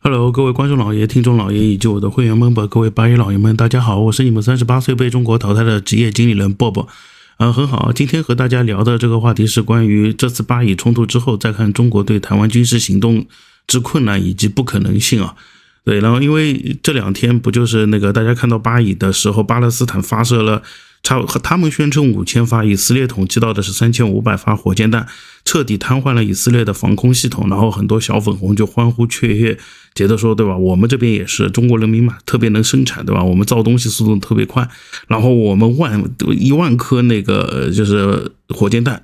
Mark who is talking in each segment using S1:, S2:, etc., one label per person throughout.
S1: Hello，各位观众老爷、听众老爷以及我的会员们，各位八一老爷们，大家好，我是你们三十八岁被中国淘汰的职业经理人 Bob。呃，很好，今天和大家聊的这个话题是关于这次巴以冲突之后再看中国对台湾军事行动之困难以及不可能性啊。对，然后因为这两天不就是那个大家看到巴以的时候，巴勒斯坦发射了差他们宣称五千发，以色列统计到的是三千五百发火箭弹，彻底瘫痪了以色列的防空系统。然后很多小粉红就欢呼雀跃，觉得说，对吧？我们这边也是中国人民嘛，特别能生产，对吧？我们造东西速度特别快，然后我们万一万颗那个就是火箭弹。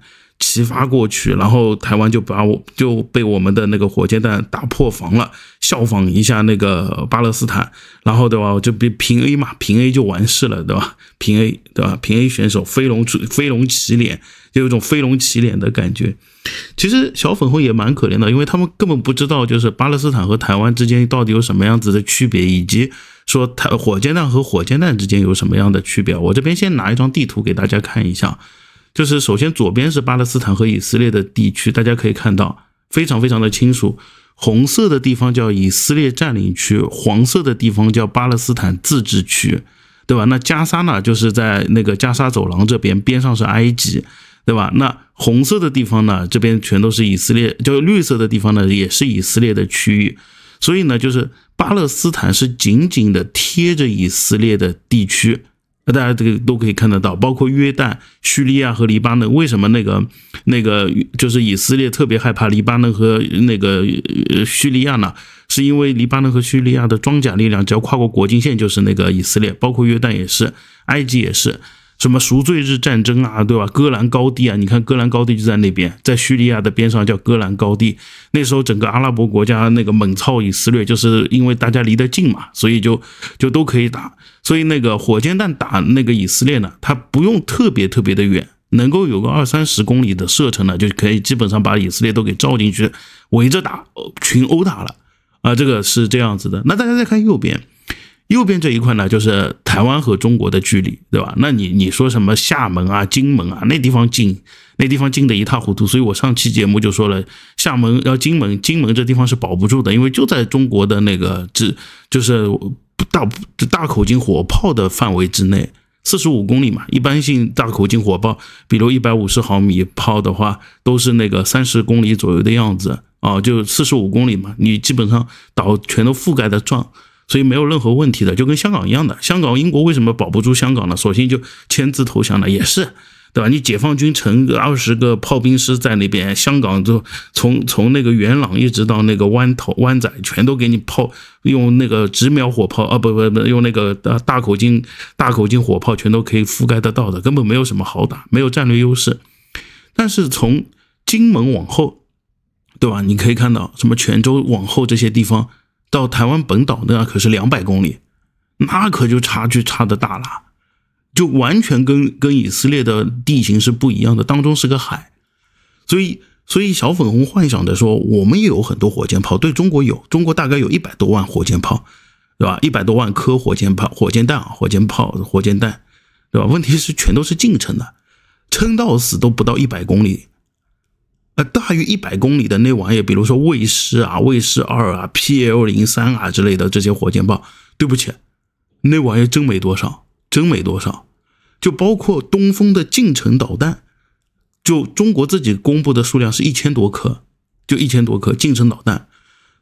S1: 激发过去，然后台湾就把我就被我们的那个火箭弹打破防了。效仿一下那个巴勒斯坦，然后对吧？就平平 A 嘛，平 A 就完事了，对吧？平 A 对吧？平 A 选手飞龙飞龙起脸，就有一种飞龙起脸的感觉。其实小粉红也蛮可怜的，因为他们根本不知道就是巴勒斯坦和台湾之间到底有什么样子的区别，以及说台火箭弹和火箭弹之间有什么样的区别。我这边先拿一张地图给大家看一下。就是首先，左边是巴勒斯坦和以色列的地区，大家可以看到非常非常的清楚，红色的地方叫以色列占领区，黄色的地方叫巴勒斯坦自治区，对吧？那加沙呢，就是在那个加沙走廊这边，边上是埃及，对吧？那红色的地方呢，这边全都是以色列，就绿色的地方呢，也是以色列的区域，所以呢，就是巴勒斯坦是紧紧的贴着以色列的地区。那大家这个都可以看得到，包括约旦、叙利亚和黎巴嫩，为什么那个、那个就是以色列特别害怕黎巴嫩和那个呃叙利亚呢？是因为黎巴嫩和叙利亚的装甲力量，只要跨过国境线就是那个以色列，包括约旦也是，埃及也是。什么赎罪日战争啊，对吧？戈兰高地啊，你看戈兰高地就在那边，在叙利亚的边上，叫戈兰高地。那时候整个阿拉伯国家那个猛操以色列，就是因为大家离得近嘛，所以就就都可以打。所以那个火箭弹打那个以色列呢，它不用特别特别的远，能够有个二三十公里的射程呢，就可以基本上把以色列都给照进去，围着打，群殴打了。啊，这个是这样子的。那大家再看右边。右边这一块呢，就是台湾和中国的距离，对吧？那你你说什么厦门啊、金门啊，那地方近，那地方近的一塌糊涂。所以我上期节目就说了，厦门要金门，金门这地方是保不住的，因为就在中国的那个，只就是大大口径火炮的范围之内，四十五公里嘛。一般性大口径火炮，比如一百五十毫米炮的话，都是那个三十公里左右的样子啊，就四十五公里嘛。你基本上岛全都覆盖的状。所以没有任何问题的，就跟香港一样的。香港英国为什么保不住香港呢？索性就签字投降了，也是，对吧？你解放军成二十个炮兵师在那边，香港就从从那个元朗一直到那个湾头、湾仔，全都给你炮用那个直瞄火炮，啊不不，用那个呃大口径大口径火炮，全都可以覆盖得到的，根本没有什么好打，没有战略优势。但是从金门往后，对吧？你可以看到什么泉州往后这些地方。到台湾本岛那可是两百公里，那可就差距差的大了，就完全跟跟以色列的地形是不一样的，当中是个海，所以所以小粉红幻想着说，我们也有很多火箭炮，对中国有，中国大概有一百多万火箭炮，对吧？一百多万颗火箭炮、火箭弹、火箭炮、火箭弹，对吧？问题是全都是近程的，撑到死都不到一百公里。呃，大于一百公里的那玩意，比如说卫士啊、卫士二啊、PL 零三啊之类的这些火箭炮，对不起，那玩意真没多少，真没多少。就包括东风的近程导弹，就中国自己公布的数量是一千多颗，就一千多颗近程导弹。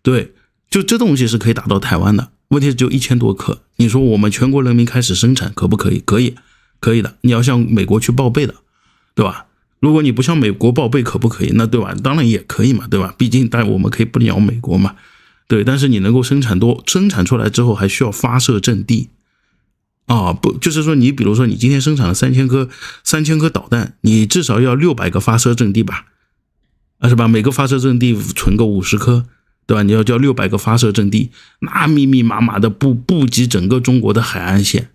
S1: 对，就这东西是可以打到台湾的。问题就一千多颗，你说我们全国人民开始生产，可不可以？可以，可以的。你要向美国去报备的，对吧？如果你不向美国报备，可不可以？那对吧？当然也可以嘛，对吧？毕竟，但我们可以不聊美国嘛，对。但是你能够生产多生产出来之后，还需要发射阵地啊？不，就是说，你比如说，你今天生产了三千颗三千颗导弹，你至少要六百个发射阵地吧？啊，是吧？每个发射阵地存个五十颗，对吧？你要交六百个发射阵地，那密密麻麻的布布及整个中国的海岸线，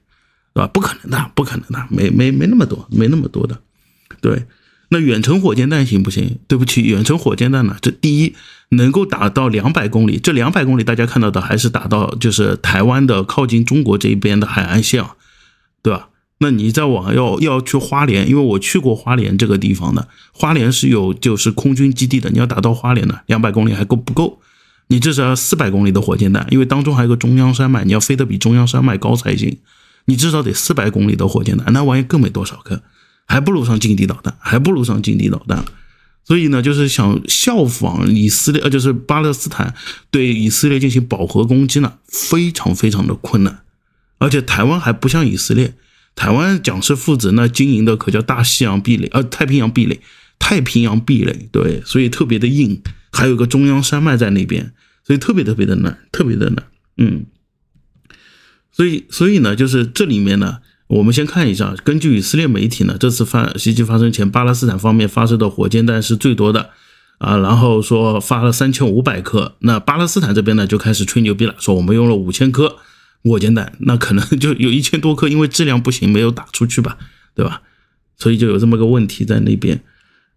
S1: 啊，不可能的，不可能的，没没没那么多，没那么多的，对。那远程火箭弹行不行？对不起，远程火箭弹呢？这第一能够打到两百公里，这两百公里大家看到的还是打到就是台湾的靠近中国这一边的海岸线，对吧？那你再往要要去花莲，因为我去过花莲这个地方的，花莲是有就是空军基地的，你要打到花莲的两百公里还够不够？你至少要四百公里的火箭弹，因为当中还有个中央山脉，你要飞得比中央山脉高才行，你至少得四百公里的火箭弹，那玩意更没多少个。还不如上近地导弹，还不如上近地导弹所以呢，就是想效仿以色列，呃，就是巴勒斯坦对以色列进行饱和攻击呢，非常非常的困难。而且台湾还不像以色列，台湾蒋氏父子呢经营的可叫大西洋壁垒，呃，太平洋壁垒，太平洋壁垒，对，所以特别的硬。还有一个中央山脉在那边，所以特别特别的难，特别的难。嗯，所以所以呢，就是这里面呢。我们先看一下，根据以色列媒体呢，这次发袭击发生前，巴勒斯坦方面发射的火箭弹是最多的，啊，然后说发了三千五百颗，那巴勒斯坦这边呢就开始吹牛逼了，说我们用了五千颗火箭弹，那可能就有一千多颗，因为质量不行没有打出去吧，对吧？所以就有这么个问题在那边。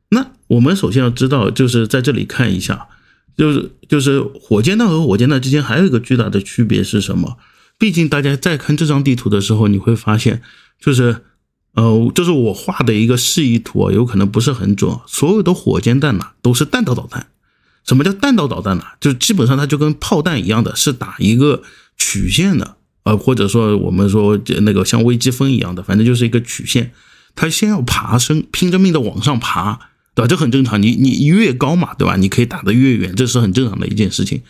S1: 那我们首先要知道，就是在这里看一下，就是就是火箭弹和火箭弹之间还有一个巨大的区别是什么？毕竟，大家在看这张地图的时候，你会发现，就是，呃，就是我画的一个示意图啊，有可能不是很准。所有的火箭弹呐，都是弹道导弹。什么叫弹道导弹呢？就基本上它就跟炮弹一样的是打一个曲线的，呃，或者说我们说那个像微积分一样的，反正就是一个曲线。它先要爬升，拼着命的往上爬，对吧？这很正常。你你越高嘛，对吧？你可以打得越远，这是很正常的一件事情。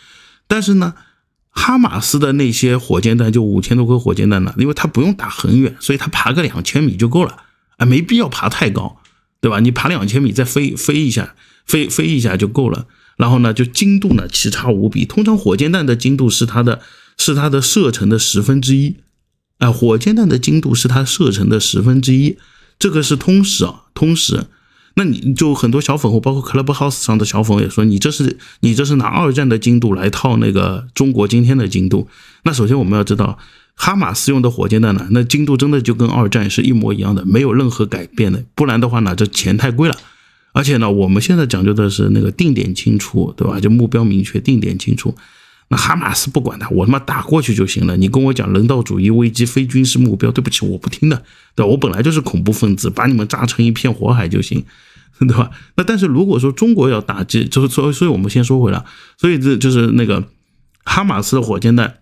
S1: 但是呢？哈马斯的那些火箭弹就五千多颗火箭弹呢，因为它不用打很远，所以它爬个两千米就够了啊，没必要爬太高，对吧？你爬两千米再飞飞一下，飞飞一下就够了。然后呢，就精度呢奇差无比。通常火箭弹的精度是它的，是它的射程的十分之一。啊，火箭弹的精度是它射程的十分之一，这个是通史啊，通史。那你就很多小粉红，包括 Clubhouse 上的小粉也说，你这是你这是拿二战的精度来套那个中国今天的精度。那首先我们要知道，哈马斯用的火箭弹呢，那精度真的就跟二战是一模一样的，没有任何改变的。不然的话呢，这钱太贵了。而且呢，我们现在讲究的是那个定点清除，对吧？就目标明确，定点清除。那哈马斯不管他，我他妈打过去就行了。你跟我讲人道主义危机、非军事目标，对不起，我不听的。对，我本来就是恐怖分子，把你们炸成一片火海就行，对吧？那但是如果说中国要打击，就是所所以，我们先说回来，所以这就是那个哈马斯的火箭弹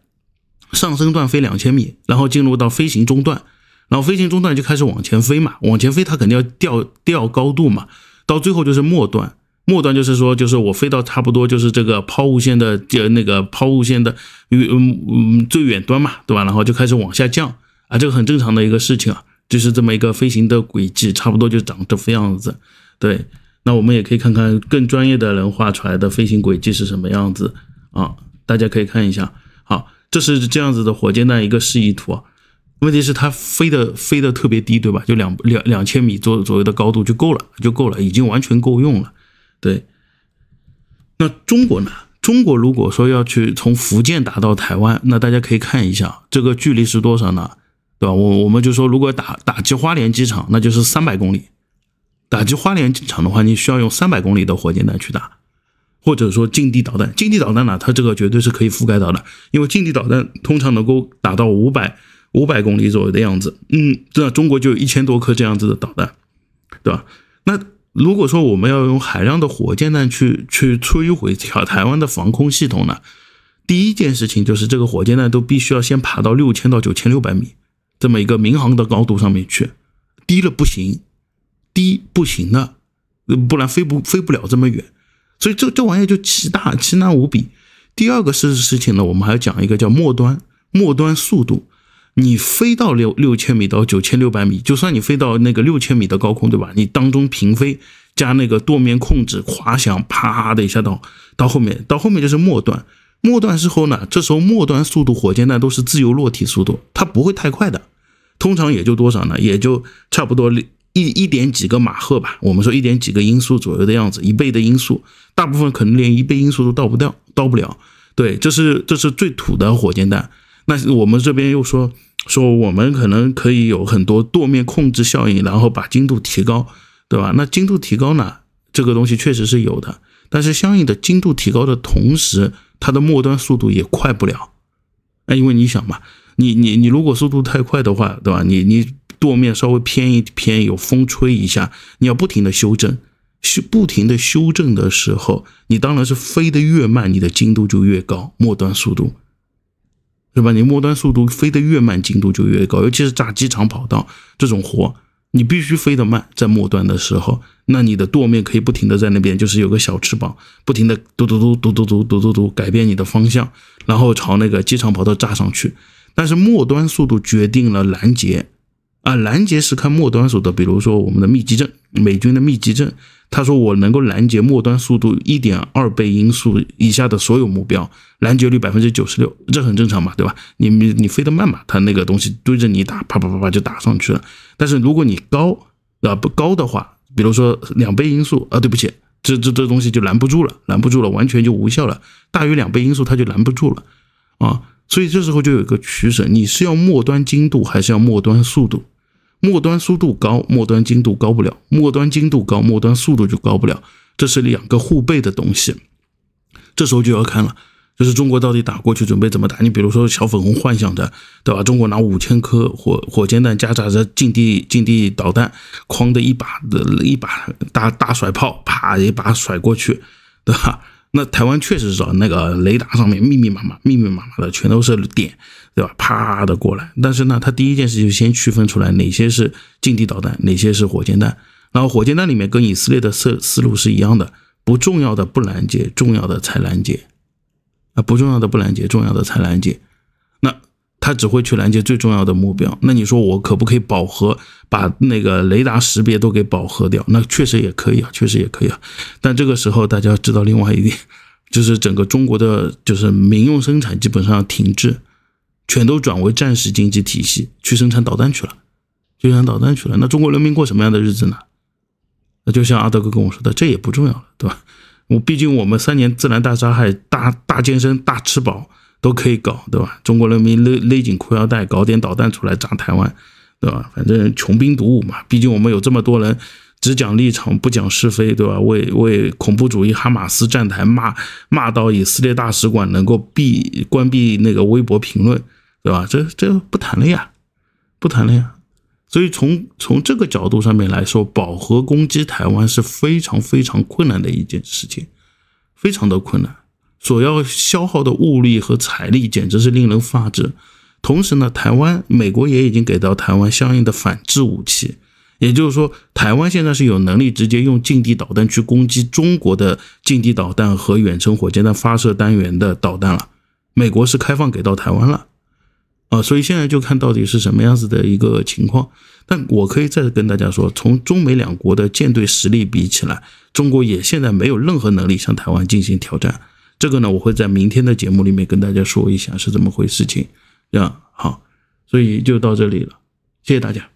S1: 上升段飞两千米，然后进入到飞行中段，然后飞行中段就开始往前飞嘛，往前飞它肯定要调调高度嘛，到最后就是末段，末端就是说，就是我飞到差不多就是这个抛物线的呃那个抛物线的远嗯嗯最远端嘛，对吧？然后就开始往下降啊，这个很正常的一个事情啊，就是这么一个飞行的轨迹，差不多就长这副样子。对，那我们也可以看看更专业的人画出来的飞行轨迹是什么样子啊？大家可以看一下。好，这是这样子的火箭弹一个示意图啊。问题是它飞的飞的特别低，对吧？就两两两千米左左右的高度就够了，就够了，已经完全够用了。对，那中国呢？中国如果说要去从福建打到台湾，那大家可以看一下这个距离是多少呢？对吧？我我们就说，如果打打击花莲机场，那就是三百公里。打击花莲机场的话，你需要用三百公里的火箭弹去打，或者说近地导弹。近地导弹呢，它这个绝对是可以覆盖到的，因为近地导弹通常能够打到五百五百公里左右的样子。嗯，这中国就有一千多颗这样子的导弹，对吧？那。如果说我们要用海量的火箭弹去去摧毁小台湾的防空系统呢，第一件事情就是这个火箭弹都必须要先爬到六千到九千六百米这么一个民航的高度上面去，低了不行，低不行的，不然飞不飞不了这么远，所以这这玩意就奇大奇难无比。第二个事事情呢，我们还要讲一个叫末端末端速度。你飞到六六千米到九千六百米，就算你飞到那个六千米的高空，对吧？你当中平飞加那个舵面控制滑翔，啪的一下到到后面，到后面就是末端。末端时候呢，这时候末端速度火箭弹都是自由落体速度，它不会太快的，通常也就多少呢？也就差不多一一点几个马赫吧。我们说一点几个音速左右的样子，一倍的音速，大部分可能连一倍音速都到不掉，到不了。对，这是这是最土的火箭弹。那我们这边又说。说我们可能可以有很多舵面控制效应，然后把精度提高，对吧？那精度提高呢？这个东西确实是有的，但是相应的精度提高的同时，它的末端速度也快不了。那因为你想嘛，你你你如果速度太快的话，对吧？你你舵面稍微偏一偏，有风吹一下，你要不停的修正，修不停的修正的时候，你当然是飞得越慢，你的精度就越高，末端速度。对吧？你末端速度飞得越慢，精度就越高。尤其是炸机场跑道这种活，你必须飞得慢。在末端的时候，那你的舵面可以不停地在那边，就是有个小翅膀不停地嘟嘟嘟嘟嘟嘟嘟嘟嘟，改变你的方向，然后朝那个机场跑道炸上去。但是末端速度决定了拦截，啊，拦截是看末端速度。比如说我们的密集阵，美军的密集阵。他说我能够拦截末端速度一点二倍音速以下的所有目标，拦截率百分之九十六，这很正常嘛，对吧？你你飞得慢嘛，他那个东西对着你打，啪啪啪啪就打上去了。但是如果你高啊不高的话，比如说两倍音速啊，对不起，这这这东西就拦不住了，拦不住了，完全就无效了。大于两倍音速，它就拦不住了啊。所以这时候就有个取舍，你是要末端精度还是要末端速度？末端速度高，末端精度高不了；末端精度高，末端速度就高不了。这是两个互背的东西。这时候就要看了，就是中国到底打过去准备怎么打？你比如说小粉红幻想着，对吧？中国拿五千颗火火箭弹夹杂着近地近地导弹，哐的一把的一把大大甩炮，啪一把甩过去，对吧？那台湾确实是那个雷达上面密密麻麻、密密麻麻的全都是点。对吧？啪的过来，但是呢，他第一件事就先区分出来哪些是近地导弹，哪些是火箭弹。然后火箭弹里面跟以色列的思思路是一样的，不重要的不拦截，重要的才拦截。啊，不重要的不拦截，重要的才拦截。那他只会去拦截最重要的目标。那你说我可不可以饱和把那个雷达识别都给饱和掉？那确实也可以啊，确实也可以啊。但这个时候大家知道另外一点，就是整个中国的就是民用生产基本上停滞。全都转为战时经济体系去生产导弹去了，生产导弹去了。那中国人民过什么样的日子呢？那就像阿德哥跟我说的，这也不重要了，对吧？我毕竟我们三年自然大杀害、大大健身、大吃饱都可以搞，对吧？中国人民勒勒紧裤腰带搞点导弹出来炸台湾，对吧？反正穷兵黩武嘛。毕竟我们有这么多人，只讲立场不讲是非，对吧？为为恐怖主义哈马斯站台，骂骂到以色列大使馆能够闭关闭那个微博评论。对吧？这这不谈了呀，不谈了呀。所以从从这个角度上面来说，饱和攻击台湾是非常非常困难的一件事情，非常的困难，所要消耗的物力和财力简直是令人发指。同时呢，台湾美国也已经给到台湾相应的反制武器，也就是说，台湾现在是有能力直接用近地导弹去攻击中国的近地导弹和远程火箭弹发射单元的导弹了。美国是开放给到台湾了。啊，所以现在就看到底是什么样子的一个情况，但我可以再跟大家说，从中美两国的舰队实力比起来，中国也现在没有任何能力向台湾进行挑战，这个呢，我会在明天的节目里面跟大家说一下是怎么回事情，这样好，所以就到这里了，谢谢大家。